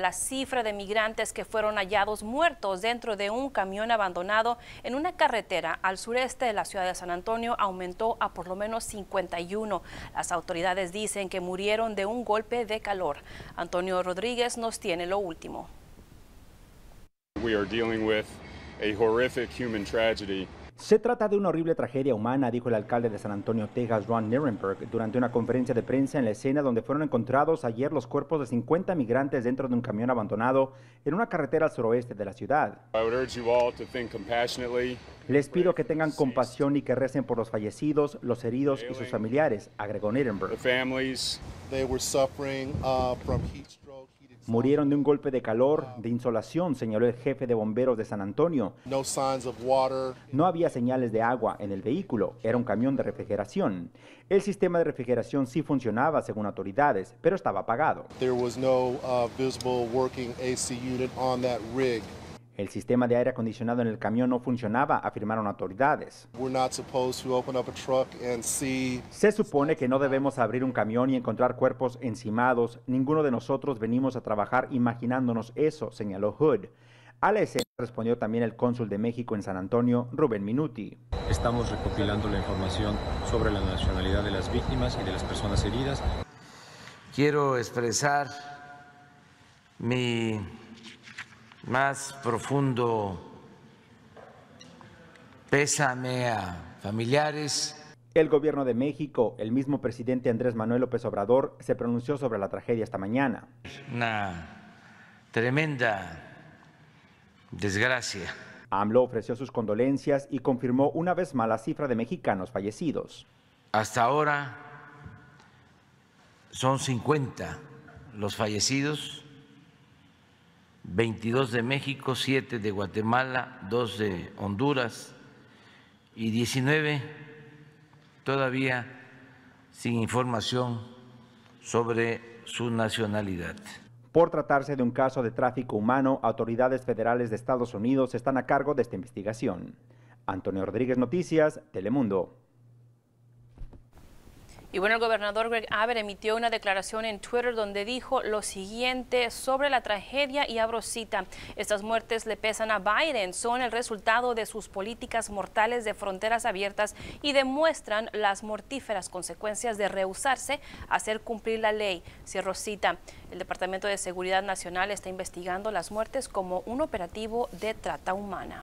la cifra de migrantes que fueron hallados muertos dentro de un camión abandonado en una carretera al sureste de la ciudad de San Antonio aumentó a por lo menos 51. Las autoridades dicen que murieron de un golpe de calor. Antonio Rodríguez nos tiene lo último. We are dealing with a horrific human tragedy. Se trata de una horrible tragedia humana, dijo el alcalde de San Antonio, Texas, Ron Nirenberg, durante una conferencia de prensa en la escena donde fueron encontrados ayer los cuerpos de 50 migrantes dentro de un camión abandonado en una carretera al suroeste de la ciudad. Les pido que tengan compasión y que recen por los fallecidos, los heridos y sus familiares, agregó Nirenberg. Uh, Murieron de un golpe de calor, de insolación, señaló el jefe de bomberos de San Antonio. No había señales de agua en el vehículo, era un camión de refrigeración. El sistema de refrigeración sí funcionaba según autoridades, pero estaba apagado. Uh, el sistema de aire acondicionado en el camión no funcionaba, afirmaron autoridades. Se supone que no debemos abrir un camión y encontrar cuerpos encimados. Ninguno de nosotros venimos a trabajar imaginándonos eso, señaló Hood. A la escena respondió también el cónsul de México en San Antonio, Rubén Minuti. Estamos recopilando la información sobre la nacionalidad de las víctimas y de las personas heridas. Quiero expresar mi más profundo pésame a familiares. El gobierno de México, el mismo presidente Andrés Manuel López Obrador, se pronunció sobre la tragedia esta mañana. Una tremenda desgracia. AMLO ofreció sus condolencias y confirmó una vez más la cifra de mexicanos fallecidos. Hasta ahora son 50 los fallecidos 22 de México, 7 de Guatemala, 2 de Honduras y 19 todavía sin información sobre su nacionalidad. Por tratarse de un caso de tráfico humano, autoridades federales de Estados Unidos están a cargo de esta investigación. Antonio Rodríguez Noticias, Telemundo. Y bueno, el gobernador Greg Abbott emitió una declaración en Twitter donde dijo lo siguiente sobre la tragedia y abro cita. Estas muertes le pesan a Biden, son el resultado de sus políticas mortales de fronteras abiertas y demuestran las mortíferas consecuencias de rehusarse a hacer cumplir la ley. Cierro cita. El Departamento de Seguridad Nacional está investigando las muertes como un operativo de trata humana.